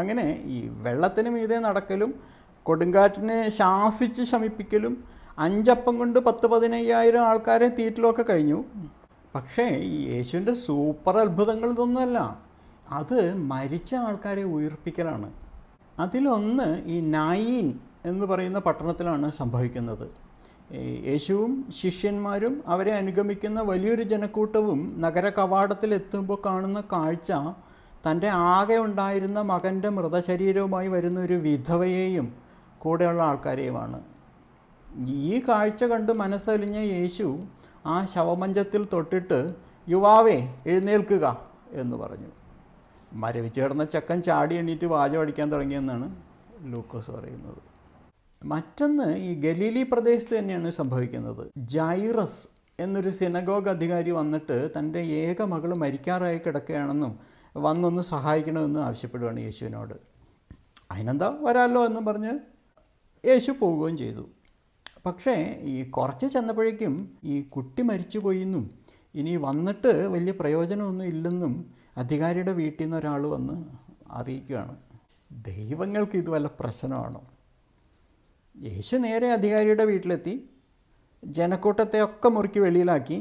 അങ്ങനെ ഈ വെള്ളത്തിന് മീതെ നടക്കലും കൊടുങ്കാറ്റിനെ ശാസിച്ച് ശമിപ്പിക്കലും അഞ്ചപ്പം കൊണ്ട് പത്ത് പതിനയ്യായിരം ആൾക്കാരെ തീറ്റിലൊക്കെ കഴിഞ്ഞു പക്ഷേ ഈ യേശുവിൻ്റെ സൂപ്പർ അത്ഭുതങ്ങൾ ഇതൊന്നുമല്ല അത് മരിച്ച ആൾക്കാരെ ഉയർപ്പിക്കലാണ് അതിലൊന്ന് ഈ നായീൻ എന്ന് പറയുന്ന പട്ടണത്തിലാണ് സംഭവിക്കുന്നത് യേശുവും ശിഷ്യന്മാരും അവരെ അനുഗമിക്കുന്ന വലിയൊരു ജനക്കൂട്ടവും നഗര കവാടത്തിലെത്തുമ്പോൾ കാണുന്ന കാഴ്ച തൻ്റെ ആകെ ഉണ്ടായിരുന്ന മകൻ്റെ മൃതശരീരവുമായി വരുന്ന ഒരു വിധവയെയും കൂടെയുള്ള ആൾക്കാരെയുമാണ് ഈ കാഴ്ച കണ്ട് മനസ്സലിഞ്ഞ യേശു ആ ശവമഞ്ചത്തിൽ തൊട്ടിട്ട് യുവാവേ എഴുന്നേൽക്കുക എന്ന് പറഞ്ഞു മരവിച്ച് കിടന്ന ചക്കൻ ചാടി എണ്ണീറ്റ് വാചമടിക്കാൻ തുടങ്ങിയെന്നാണ് ലൂക്കോസ് പറയുന്നത് മറ്റൊന്ന് ഈ ഗലീലി പ്രദേശത്ത് തന്നെയാണ് സംഭവിക്കുന്നത് ജൈറസ് എന്നൊരു സിനഗോഗ് അധികാരി വന്നിട്ട് തൻ്റെ ഏക മകൾ മരിക്കാറായി കിടക്കുകയാണെന്നും വന്നൊന്ന് സഹായിക്കണമെന്ന് ആവശ്യപ്പെടുകയാണ് യേശുവിനോട് അതിനെന്താ വരാമല്ലോ എന്നും പറഞ്ഞ് യേശു പോവുകയും ചെയ്തു പക്ഷേ ഈ കുറച്ച് ചെന്നപ്പോഴേക്കും ഈ കുട്ടി മരിച്ചു പോയിന്നും ഇനി വന്നിട്ട് വലിയ പ്രയോജനമൊന്നും ഇല്ലെന്നും അധികാരിയുടെ വീട്ടിൽ നിന്ന് ഒരാൾ വന്ന് അറിയിക്കുകയാണ് ദൈവങ്ങൾക്ക് ഇത് വല്ല പ്രശ്നമാണോ യേശു നേരെ അധികാരിയുടെ വീട്ടിലെത്തി ജനക്കൂട്ടത്തെ ഒക്കെ മുറുക്കി വെളിയിലാക്കി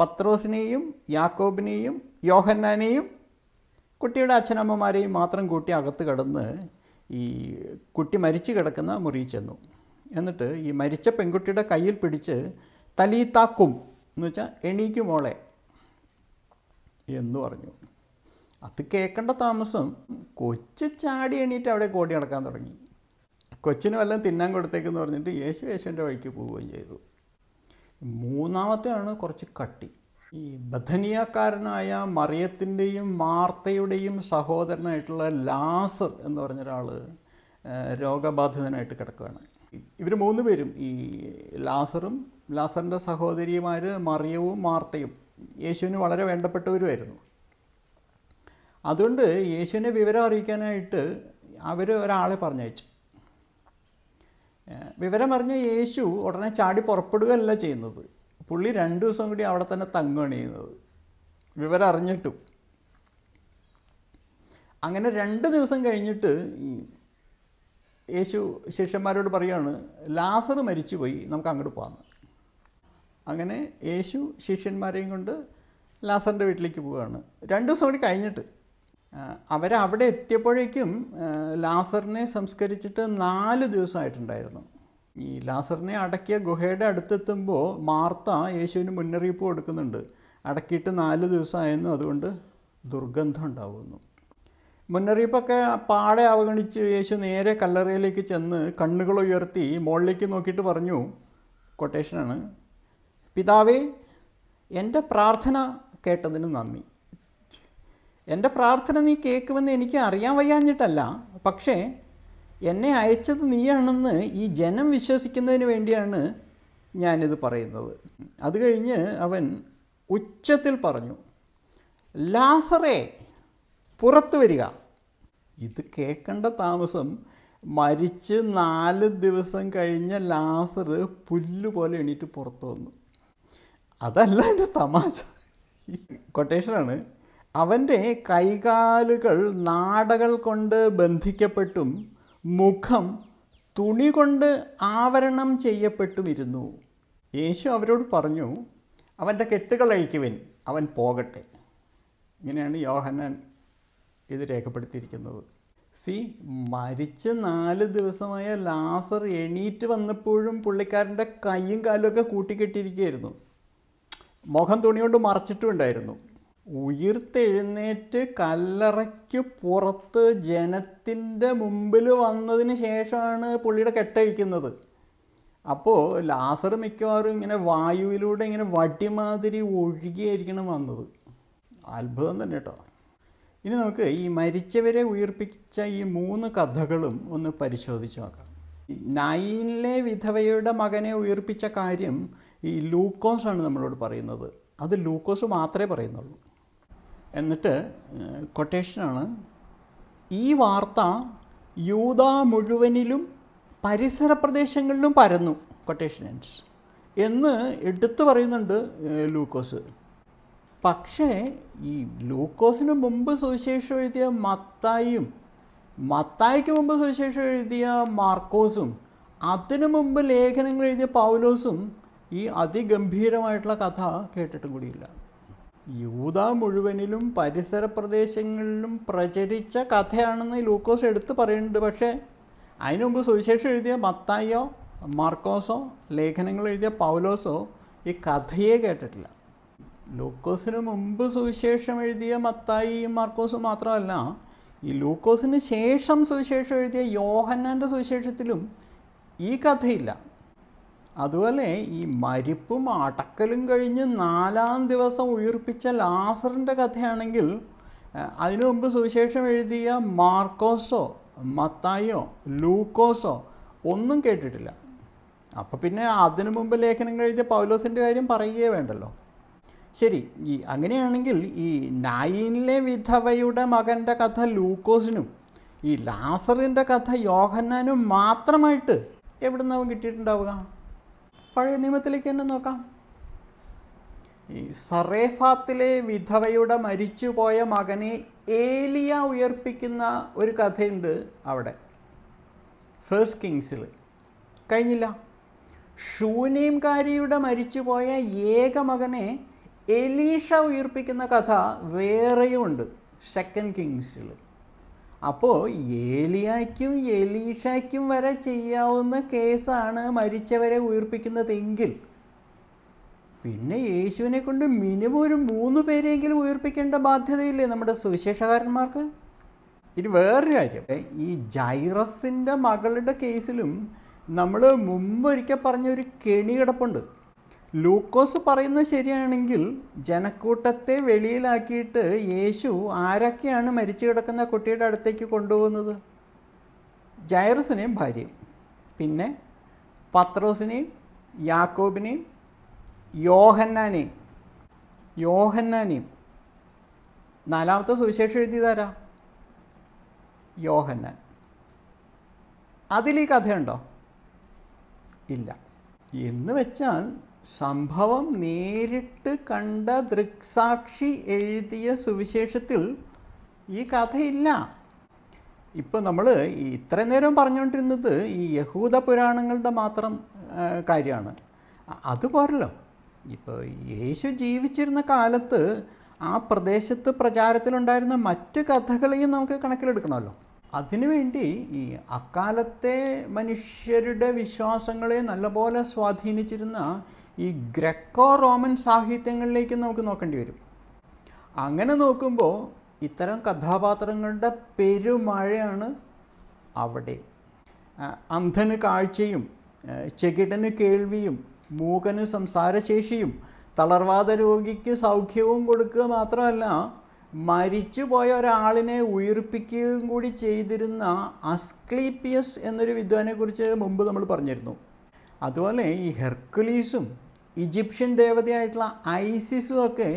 പത്രോസിനെയും യാക്കോബിനെയും യോഹന്നാനെയും കുട്ടിയുടെ അച്ഛനമ്മമാരെയും മാത്രം കൂട്ടി അകത്ത് കടന്ന് ഈ കുട്ടി മരിച്ചു കിടക്കുന്ന മുറിയിൽ ചെന്നു എന്നിട്ട് ഈ മരിച്ച പെൺകുട്ടിയുടെ കയ്യിൽ പിടിച്ച് തലീത്താക്കും എന്ന് വെച്ചാൽ എണീക്ക് മോളെ എന്ന് പറഞ്ഞു അത് കേൾക്കേണ്ട താമസം കൊച്ച് ചാടി എണീറ്റ് അവിടെ കോടി നടക്കാൻ തുടങ്ങി കൊച്ചിന് വല്ലതും തിന്നാൻ കൊടുത്തേക്കെന്ന് പറഞ്ഞിട്ട് യേശു യേശുവിൻ്റെ വഴിക്ക് പോവുകയും ചെയ്തു മൂന്നാമത്തെയാണ് കുറച്ച് കട്ടി ഈ ബഥനിയക്കാരനായ മറിയത്തിൻ്റെയും മാർത്തയുടെയും സഹോദരനായിട്ടുള്ള ലാസർ എന്ന് പറഞ്ഞ ഒരാൾ രോഗബാധിതനായിട്ട് കിടക്കുകയാണ് ഇവർ മൂന്ന് പേരും ഈ ലാസറും ലാസറിൻ്റെ സഹോദരിമാർ മറിയവും മാർത്തയും യേശുവിന് വളരെ വേണ്ടപ്പെട്ടവരുമായിരുന്നു അതുകൊണ്ട് യേശുവിനെ വിവരം അറിയിക്കാനായിട്ട് അവർ ഒരാളെ പറഞ്ഞയച്ചു വിവരമറിഞ്ഞ യേശു ഉടനെ ചാടി പുറപ്പെടുകയല്ല ചെയ്യുന്നത് പുള്ളി രണ്ട് ദിവസം കൂടി അവിടെ തന്നെ തങ്ങുകയാണ് ചെയ്യുന്നത് വിവരം അറിഞ്ഞിട്ടും അങ്ങനെ രണ്ട് ദിവസം കഴിഞ്ഞിട്ട് യേശു ശിഷ്യന്മാരോട് പറയുകയാണ് ലാസർ മരിച്ചുപോയി നമുക്ക് അങ്ങോട്ട് പോകാം അങ്ങനെ യേശു ശിഷ്യന്മാരെയും കൊണ്ട് ലാസറിൻ്റെ വീട്ടിലേക്ക് പോവുകയാണ് രണ്ട് ദിവസം കൂടി കഴിഞ്ഞിട്ട് അവരവിടെ എത്തിയപ്പോഴേക്കും ലാസറിനെ സംസ്കരിച്ചിട്ട് നാല് ദിവസമായിട്ടുണ്ടായിരുന്നു ഈ ലാസറിനെ അടക്കിയ ഗുഹയുടെ അടുത്തെത്തുമ്പോൾ മാർത്ത യേശുവിന് മുന്നറിയിപ്പ് കൊടുക്കുന്നുണ്ട് അടക്കിയിട്ട് നാല് ദിവസമായിരുന്നു അതുകൊണ്ട് ദുർഗന്ധം ഉണ്ടാവുന്നു മുന്നറിയിപ്പൊക്കെ പാടെ അവഗണിച്ച് യേശു നേരെ കല്ലറയിലേക്ക് ചെന്ന് കണ്ണുകൾ ഉയർത്തി മുകളിലേക്ക് നോക്കിയിട്ട് പറഞ്ഞു കൊട്ടേഷനാണ് പിതാവേ എൻ്റെ പ്രാർത്ഥന കേട്ടതിന് നന്ദി എൻ്റെ പ്രാർത്ഥന നീ കേൾക്കുമെന്ന് എനിക്ക് അറിയാൻ വയ്യാഞ്ഞിട്ടല്ല പക്ഷേ എന്നെ അയച്ചത് നീയാണെന്ന് ഈ ജനം വിശ്വസിക്കുന്നതിന് വേണ്ടിയാണ് ഞാനിത് പറയുന്നത് അത് കഴിഞ്ഞ് അവൻ ഉച്ചത്തിൽ പറഞ്ഞു ലാസറേ പുറത്തു വരിക ഇത് കേൾക്കേണ്ട താമസം മരിച്ച് നാല് ദിവസം കഴിഞ്ഞ ലാസർ പുല്ല് പോലെ എണീറ്റ് പുറത്തു വന്നു അതല്ല എൻ്റെ തമാശ കൊട്ടേഷനാണ് അവൻ്റെ കൈകാലുകൾ നാടകൾ കൊണ്ട് ബന്ധിക്കപ്പെട്ടും മുഖം തുണി കൊണ്ട് ആവരണം ചെയ്യപ്പെട്ടുമിരുന്നു യേശു അവരോട് പറഞ്ഞു അവൻ്റെ കെട്ടുകൾ അഴിക്കുവൻ അവൻ പോകട്ടെ ഇങ്ങനെയാണ് യോഹന്നാൻ ഇത് രേഖപ്പെടുത്തിയിരിക്കുന്നത് സി മരിച്ച നാല് ദിവസമായ ലാസർ എണീറ്റ് വന്നപ്പോഴും പുള്ളിക്കാരൻ്റെ കൈയും കാലുമൊക്കെ കൂട്ടിക്കെട്ടിയിരിക്കുകയായിരുന്നു മുഖം തുണി കൊണ്ട് മറച്ചിട്ടുണ്ടായിരുന്നു ഉയർത്തെഴുന്നേറ്റ് കല്ലറയ്ക്ക് പുറത്ത് ജനത്തിൻ്റെ മുമ്പിൽ വന്നതിന് ശേഷമാണ് പുള്ളിയുടെ കെട്ടഴിക്കുന്നത് അപ്പോൾ ലാസർ മിക്കവാറും ഇങ്ങനെ വായുവിലൂടെ ഇങ്ങനെ വടിമാതിരി ഒഴുകിയായിരിക്കണം വന്നത് അത്ഭുതം തന്നെ കേട്ടോ ഇനി നമുക്ക് ഈ മരിച്ചവരെ ഉയർപ്പിച്ച ഈ മൂന്ന് കഥകളും ഒന്ന് പരിശോധിച്ച് നോക്കാം നൈനിലെ വിധവയുടെ മകനെ ഉയർപ്പിച്ച കാര്യം ഈ ലൂക്കോസാണ് നമ്മളോട് പറയുന്നത് അത് ലൂക്കോസ് മാത്രമേ പറയുന്നുള്ളൂ എന്നിട്ട് കൊട്ടേഷനാണ് ഈ വാർത്ത യൂത മുഴുവനിലും പരിസര പ്രദേശങ്ങളിലും പരന്നു കൊട്ടേഷൻ എൻസ് എന്ന് എടുത്തു പറയുന്നുണ്ട് ലൂക്കോസ് പക്ഷേ ഈ ലൂക്കോസിന് മുമ്പ് സുവിശേഷം എഴുതിയ മത്തായും മത്തായിക്ക് മുമ്പ് സുവിശേഷം എഴുതിയ മാർക്കോസും അതിനു മുമ്പ് ലേഖനങ്ങൾ എഴുതിയ പൗലോസും ഈ അതിഗംഭീരമായിട്ടുള്ള കഥ കേട്ടിട്ടും കൂടിയില്ല യൂത മുഴുവനിലും പരിസര പ്രദേശങ്ങളിലും പ്രചരിച്ച കഥയാണെന്ന് ലൂക്കോസ് എടുത്ത് പറയുന്നുണ്ട് പക്ഷേ അതിനു മുമ്പ് സുവിശേഷം എഴുതിയ മത്തായോ മാർക്കോസോ ലേഖനങ്ങൾ എഴുതിയ പൗലോസോ ഈ കഥയെ കേട്ടിട്ടില്ല ലൂക്കോസിന് മുമ്പ് സുവിശേഷം എഴുതിയ മത്തായിയും മാർക്കോസും മാത്രമല്ല ഈ ലൂക്കോസിന് ശേഷം സുവിശേഷം എഴുതിയ യോഹന്നാൻ്റെ സുവിശേഷത്തിലും ഈ കഥയില്ല അതുപോലെ ഈ മരിപ്പും അടക്കലും കഴിഞ്ഞ് നാലാം ദിവസം ഉയർപ്പിച്ച ലാസറിൻ്റെ കഥയാണെങ്കിൽ അതിനു മുമ്പ് സുവിശേഷം എഴുതിയ മാർക്കോസോ മത്തായോ ലൂക്കോസോ ഒന്നും കേട്ടിട്ടില്ല അപ്പോൾ പിന്നെ അതിനു മുമ്പ് ലേഖനം കഴിഞ്ഞ പൗലോസിൻ്റെ കാര്യം പറയുകയേ വേണ്ടല്ലോ ശരി ഈ അങ്ങനെയാണെങ്കിൽ ഈ നായിനിലെ വിധവയുടെ മകൻ്റെ കഥ ലൂക്കോസിനും ഈ ലാസറിൻ്റെ കഥ യോഹന്നാനും മാത്രമായിട്ട് എവിടെ കിട്ടിയിട്ടുണ്ടാവുക പഴയ നിയമത്തിലേക്ക് തന്നെ നോക്കാം ഈ സറേഫാത്തിലെ വിധവയുടെ മരിച്ചുപോയ മകനെ ഏലിയ ഉയർപ്പിക്കുന്ന ഒരു കഥയുണ്ട് അവിടെ ഫേസ്റ്റ് കിങ്സിൽ കഴിഞ്ഞില്ല ഷൂനീംകാരിയുടെ മരിച്ചുപോയ ഏക മകനെ എലീഷ ഉയർപ്പിക്കുന്ന കഥ വേറെയുണ്ട് സെക്കൻഡ് കിങ്സിൽ അപ്പോൾ ഏലിയായ്ക്കും എലീഷയ്ക്കും വരെ ചെയ്യാവുന്ന കേസാണ് മരിച്ചവരെ ഉയർപ്പിക്കുന്നതെങ്കിൽ പിന്നെ യേശുവിനെ കൊണ്ട് മിനിമം ഒരു മൂന്ന് പേരെങ്കിലും ഉയർപ്പിക്കേണ്ട ബാധ്യതയില്ലേ നമ്മുടെ സുവിശേഷകാരന്മാർക്ക് ഇനി വേറൊരു കാര്യം ഈ ജൈറസിൻ്റെ മകളുടെ കേസിലും നമ്മൾ മുമ്പൊരിക്കൽ പറഞ്ഞൊരു കെണി കിടപ്പുണ്ട് ലൂക്കോസ് പറയുന്നത് ശരിയാണെങ്കിൽ ജനക്കൂട്ടത്തെ വെളിയിലാക്കിയിട്ട് യേശു ആരൊക്കെയാണ് മരിച്ചു കിടക്കുന്ന കുട്ടിയുടെ അടുത്തേക്ക് കൊണ്ടുപോകുന്നത് ജൈറസിനെയും ഭാര്യയും പിന്നെ പത്രോസിനെയും യാക്കോബിനെയും യോഹന്നാനെയും യോഹന്നാനെയും നാലാമത്തെ സുവിശേഷം എഴുതിയതാരാ യോഹന്നാൻ അതിൽ ഈ കഥയുണ്ടോ ഇല്ല എന്ന് വെച്ചാൽ സംഭവം നേരിട്ട് കണ്ട ദൃക്സാക്ഷി എഴുതിയ സുവിശേഷത്തിൽ ഈ കഥയില്ല ഇപ്പോൾ നമ്മൾ ഇത്രയും നേരം പറഞ്ഞുകൊണ്ടിരുന്നത് ഈ യഹൂദ പുരാണങ്ങളുടെ മാത്രം കാര്യമാണ് അത് പോരല്ലോ ഇപ്പോൾ യേശു ജീവിച്ചിരുന്ന കാലത്ത് ആ പ്രദേശത്ത് പ്രചാരത്തിലുണ്ടായിരുന്ന മറ്റ് കഥകളെയും നമുക്ക് കണക്കിലെടുക്കണമല്ലോ അതിനുവേണ്ടി ഈ അക്കാലത്തെ മനുഷ്യരുടെ വിശ്വാസങ്ങളെ നല്ലപോലെ സ്വാധീനിച്ചിരുന്ന ഈ ഗ്രക്കോ റോമൻ സാഹിത്യങ്ങളിലേക്ക് നമുക്ക് നോക്കേണ്ടി വരും അങ്ങനെ നോക്കുമ്പോൾ ഇത്തരം കഥാപാത്രങ്ങളുടെ പെരുമഴയാണ് അവിടെ അന്ധന് കാഴ്ചയും ചെകിടന് കേൾവിയും മൂകന് സംസാരശേഷിയും തളർവാദ രോഗിക്ക് സൗഖ്യവും കൊടുക്കുക മാത്രമല്ല മരിച്ചുപോയ ഒരാളിനെ ഉയർപ്പിക്കുകയും കൂടി ചെയ്തിരുന്ന അസ്ക്ലീപ്പിയസ് എന്നൊരു വിദ്വാനെക്കുറിച്ച് മുമ്പ് നമ്മൾ പറഞ്ഞിരുന്നു അതുപോലെ ഈ ഹെർക്കുലീസും ഈജിപ്ഷ്യൻ ദേവതയായിട്ടുള്ള ഐസിസും ഒക്കെ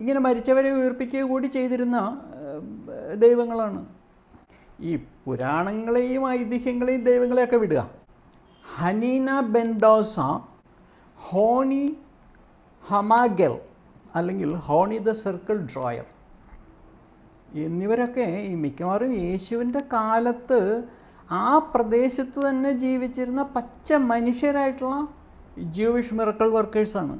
ഇങ്ങനെ മരിച്ചവരെ ഉയർപ്പിക്കുക കൂടി ചെയ്തിരുന്ന ദൈവങ്ങളാണ് ഈ പുരാണങ്ങളെയും ഐതിഹ്യങ്ങളെയും ദൈവങ്ങളെയൊക്കെ വിടുക ഹനീന ബെൻഡോസ ഹോണി ഹമാഗൽ അല്ലെങ്കിൽ ഹോണി ദ സർക്കിൾ ഡ്രോയർ എന്നിവരൊക്കെ ഈ മിക്കവാറും യേശുവിൻ്റെ കാലത്ത് ആ പ്രദേശത്ത് തന്നെ ജീവിച്ചിരുന്ന പച്ച മനുഷ്യരായിട്ടുള്ള ജ്യൂവിഷ് മിറക്കൾ വർക്കേഴ്സാണ്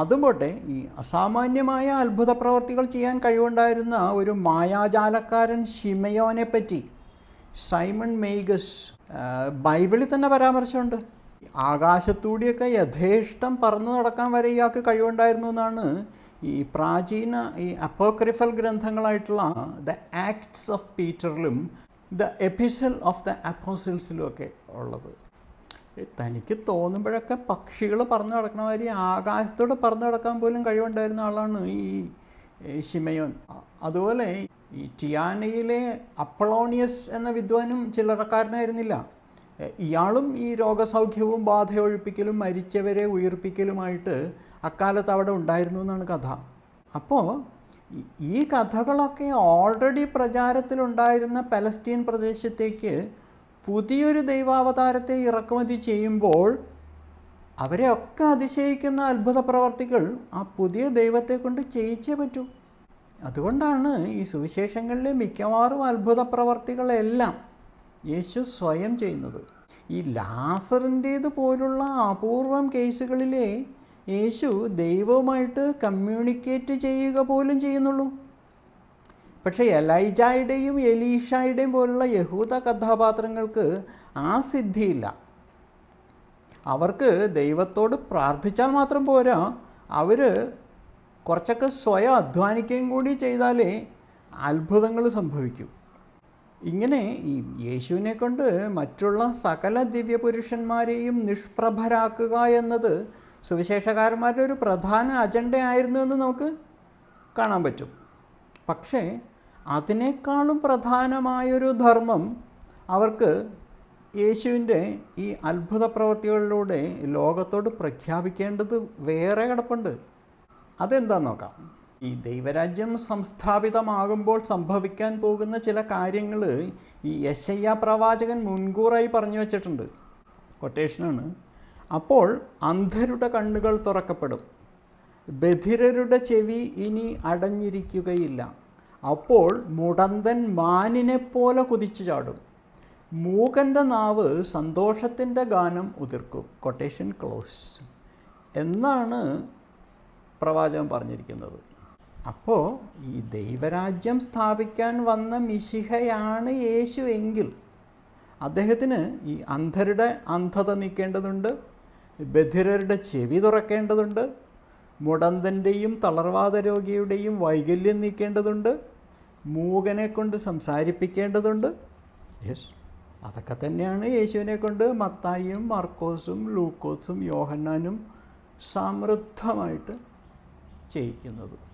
അതും പോട്ടെ ഈ അസാമാന്യമായ അത്ഭുത പ്രവർത്തികൾ ചെയ്യാൻ കഴിവുണ്ടായിരുന്ന ഒരു മായാജാലക്കാരൻ ഷിമയോനെ പറ്റി സൈമൺ മെയ്ഗസ് ബൈബിളിൽ തന്നെ പരാമർശമുണ്ട് ആകാശത്തൂടിയൊക്കെ യഥേഷ്ടം പറന്നു നടക്കാൻ വരെ ഇയാൾക്ക് കഴിവുണ്ടായിരുന്നു എന്നാണ് ഈ പ്രാചീന ഈ അപ്പോക്രിഫൽ ഗ്രന്ഥങ്ങളായിട്ടുള്ള ദ ആക്ട്സ് ഓഫ് പീറ്ററിലും ദ എപ്പിസൽ ഓഫ് ദ അപ്പോസിൽസിലും ഒക്കെ ഉള്ളത് തനിക്ക് തോന്നുമ്പോഴൊക്കെ പക്ഷികൾ പറന്നു നടക്കണ മാതിരി ആകാശത്തോട് പറന്നു നടക്കാൻ പോലും കഴിവുണ്ടായിരുന്ന ആളാണ് ഈ ഷിമയോൻ അതുപോലെ ഈ ടിയാനയിലെ അപ്പളോണിയസ് എന്ന വിദ്വാനും ചില്ലറക്കാരനായിരുന്നില്ല ഇയാളും ഈ രോഗസൗഖ്യവും ബാധയൊഴിപ്പിക്കലും മരിച്ചവരെ ഉയർപ്പിക്കലുമായിട്ട് അക്കാലത്ത് അവിടെ ഉണ്ടായിരുന്നു എന്നാണ് കഥ അപ്പോൾ ഈ കഥകളൊക്കെ ഓൾറെഡി പ്രചാരത്തിലുണ്ടായിരുന്ന പലസ്തീൻ പ്രദേശത്തേക്ക് പുതിയൊരു ദൈവാവതാരത്തെ ഇറക്കുമതി ചെയ്യുമ്പോൾ അവരെയൊക്കെ അതിശയിക്കുന്ന അത്ഭുത പ്രവർത്തികൾ ആ പുതിയ ദൈവത്തെ കൊണ്ട് ചെയ്യിച്ചേ പറ്റൂ അതുകൊണ്ടാണ് ഈ സുവിശേഷങ്ങളിലെ മിക്കവാറും അത്ഭുത പ്രവർത്തികളെല്ലാം യേശു സ്വയം ചെയ്യുന്നത് ഈ ലാസറിൻ്റേത് പോലുള്ള അപൂർവം കേസുകളിലെ യേശു ദൈവവുമായിട്ട് കമ്മ്യൂണിക്കേറ്റ് ചെയ്യുക പോലും ചെയ്യുന്നുള്ളൂ പക്ഷേ എലൈജായുടെയും എലീഷായുടെയും പോലുള്ള യഹൂദ കഥാപാത്രങ്ങൾക്ക് ആ സിദ്ധിയില്ല അവർക്ക് ദൈവത്തോട് പ്രാർത്ഥിച്ചാൽ മാത്രം പോരാ അവർ കുറച്ചൊക്കെ സ്വയം അധ്വാനിക്കുകയും കൂടി ചെയ്താലേ അത്ഭുതങ്ങൾ സംഭവിക്കൂ ഇങ്ങനെ ഈ യേശുവിനെ കൊണ്ട് മറ്റുള്ള സകല ദിവ്യപുരുഷന്മാരെയും നിഷ്പ്രഭരാക്കുക എന്നത് സുവിശേഷകാരന്മാരുടെ ഒരു പ്രധാന അജണ്ടയായിരുന്നു എന്ന് നമുക്ക് കാണാൻ പറ്റും പക്ഷേ അതിനേക്കാളും പ്രധാനമായൊരു ധർമ്മം അവർക്ക് യേശുവിൻ്റെ ഈ അത്ഭുത പ്രവൃത്തികളിലൂടെ ലോകത്തോട് പ്രഖ്യാപിക്കേണ്ടത് വേറെ കിടപ്പുണ്ട് അതെന്താന്ന് നോക്കാം ഈ ദൈവരാജ്യം സംസ്ഥാപിതമാകുമ്പോൾ സംഭവിക്കാൻ പോകുന്ന ചില കാര്യങ്ങൾ ഈ യശയ്യ പ്രവാചകൻ മുൻകൂറായി പറഞ്ഞു വച്ചിട്ടുണ്ട് കൊട്ടേഷനാണ് അപ്പോൾ അന്ധരുടെ കണ്ണുകൾ തുറക്കപ്പെടും ബധിരരുടെ ചെവി ഇനി അടഞ്ഞിരിക്കുകയില്ല അപ്പോൾ മുടന്തൻ പോലെ കുതിച്ചു ചാടും മൂകൻ്റെ നാവ് സന്തോഷത്തിൻ്റെ ഗാനം ഉതിർക്കും കൊട്ടേഷൻ ക്ലോസ് എന്നാണ് പ്രവാചകൻ പറഞ്ഞിരിക്കുന്നത് അപ്പോൾ ഈ ദൈവരാജ്യം സ്ഥാപിക്കാൻ വന്ന മിശിഹയാണ് യേശു എങ്കിൽ അദ്ദേഹത്തിന് ഈ അന്ധരുടെ അന്ധത നീക്കേണ്ടതുണ്ട് ബധിരരുടെ ചെവി തുറക്കേണ്ടതുണ്ട് മുടന്തൻ്റെയും തളർവാദ രോഗിയുടെയും വൈകല്യം നീക്കേണ്ടതുണ്ട് മൂകനെ കൊണ്ട് സംസാരിപ്പിക്കേണ്ടതുണ്ട് യെസ് അതൊക്കെ തന്നെയാണ് യേശുവിനെ കൊണ്ട് മത്തായിയും മർക്കോസും ലൂക്കോസും യോഹന്നാനും സമൃദ്ധമായിട്ട് ചെയ്യിക്കുന്നത്